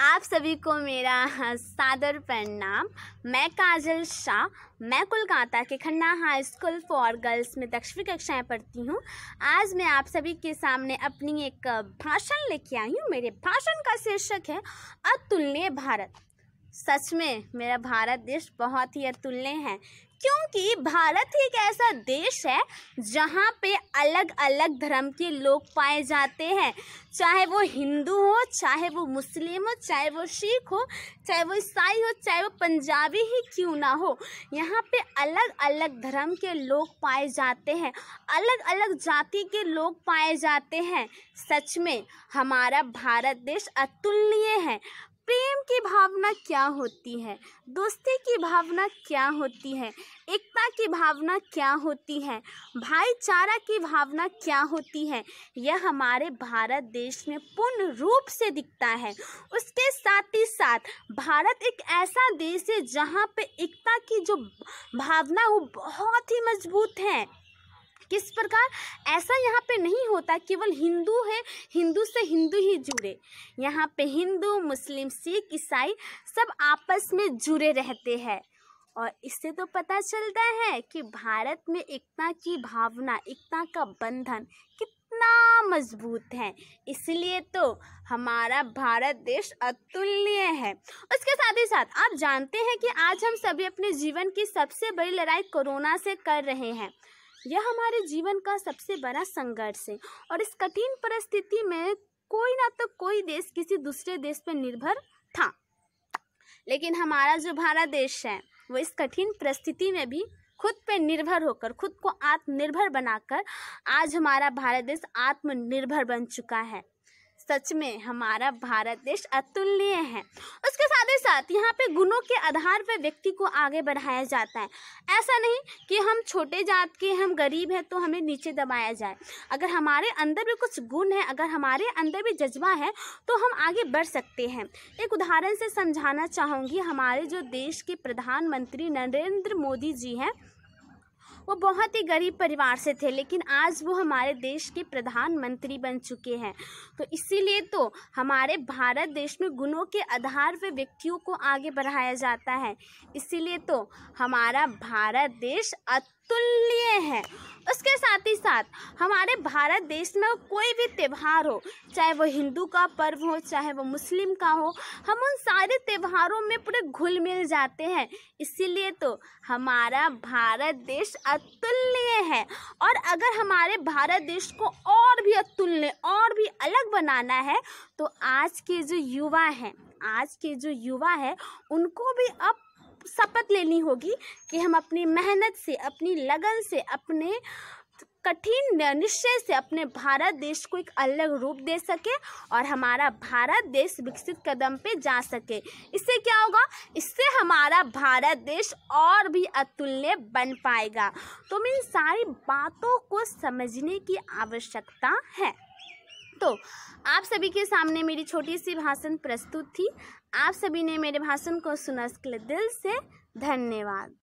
आप सभी को मेरा सादर प्रणाम मैं काजल शाह मैं कोलकाता के Khanna high school for girls में दक्षिणी कक्षाएं पढ़ती हूँ आज मैं आप सभी के सामने अपनी एक भाषण लेके आई हूँ मेरे भाषण का शीर्षक है अतुल्य भारत सच में मेरा भारत देश बहुत ही अतुल्य है क्योंकि भारत एक ऐसा देश है जहाँ पे अलग अलग धर्म के लोग पाए जाते हैं चाहे वो हिंदू हो चाहे वो मुस्लिम हो चाहे वो सिख हो चाहे वो ईसाई हो चाहे वो पंजाबी ही क्यों ना हो यहाँ पे अलग अलग धर्म के लोग पाए जाते हैं अलग अलग जाति के लोग पाए जाते हैं सच में हमारा भारत देश अतुलनीय है प्रेम की भावना क्या होती है दोस्ती की भावना क्या होती है एकता की भावना क्या होती है भाईचारा की भावना क्या होती है यह हमारे भारत देश में पूर्ण रूप से दिखता है उसके साथ ही साथ भारत एक ऐसा देश है जहाँ पे एकता की जो भावना वो बहुत ही मजबूत है किस प्रकार ऐसा यहाँ पे नहीं होता केवल हिंदू है हिंदू से हिंदू ही जुड़े यहाँ पे हिंदू मुस्लिम सिख ईसाई सब आपस में जुड़े रहते हैं और इससे तो पता चलता है कि भारत में एकता की भावना एकता का बंधन कितना मजबूत है इसलिए तो हमारा भारत देश अतुल्य है उसके साथ ही साथ आप जानते हैं कि आज हम सभी अपने जीवन की सबसे बड़ी लड़ाई कोरोना से कर रहे हैं यह हमारे जीवन का सबसे बड़ा संघर्ष है और इस कठिन परिस्थिति में कोई ना तो कोई देश किसी दूसरे देश पर निर्भर था लेकिन हमारा जो भारत देश है वो इस कठिन परिस्थिति में भी खुद पे निर्भर होकर खुद को आत्मनिर्भर बनाकर आज हमारा भारत देश आत्मनिर्भर बन चुका है सच में हमारा भारत देश अतुलनीय है उसके साथ ही साथ यहाँ पे गुणों के आधार पर व्यक्ति को आगे बढ़ाया जाता है ऐसा नहीं कि हम छोटे जात के हम गरीब हैं तो हमें नीचे दबाया जाए अगर हमारे अंदर भी कुछ गुण है अगर हमारे अंदर भी जज्बा है तो हम आगे बढ़ सकते हैं एक उदाहरण से समझाना चाहूँगी हमारे जो देश के प्रधानमंत्री नरेंद्र मोदी जी हैं वो बहुत ही गरीब परिवार से थे लेकिन आज वो हमारे देश के प्रधानमंत्री बन चुके हैं तो इसीलिए तो हमारे भारत देश में गुणों के आधार पर व्यक्तियों को आगे बढ़ाया जाता है इसीलिए तो हमारा भारत देश अतुल्य है उसके साथ ही साथ हमारे भारत देश में कोई भी त्यौहार हो चाहे वो हिंदू का पर्व हो चाहे वो मुस्लिम का हो हम उन सारे त्यौहारों में पूरे घुल मिल जाते हैं इसीलिए तो हमारा भारत देश अतुलनीय है और अगर हमारे भारत देश को और भी अतुल्य और भी अलग बनाना है तो आज के जो युवा हैं आज के जो युवा है उनको भी अब शपथ लेनी होगी कि हम अपनी मेहनत से अपनी लगन से अपने कठिन निश्चय से अपने भारत देश को एक अलग रूप दे सके और हमारा भारत देश विकसित कदम पे जा सके इससे क्या होगा इससे हमारा भारत देश और भी अतुल्य बन पाएगा तो इन सारी बातों को समझने की आवश्यकता है तो आप सभी के सामने मेरी छोटी सी भाषण प्रस्तुत थी आप सभी ने मेरे भाषण को सुना दिल से धन्यवाद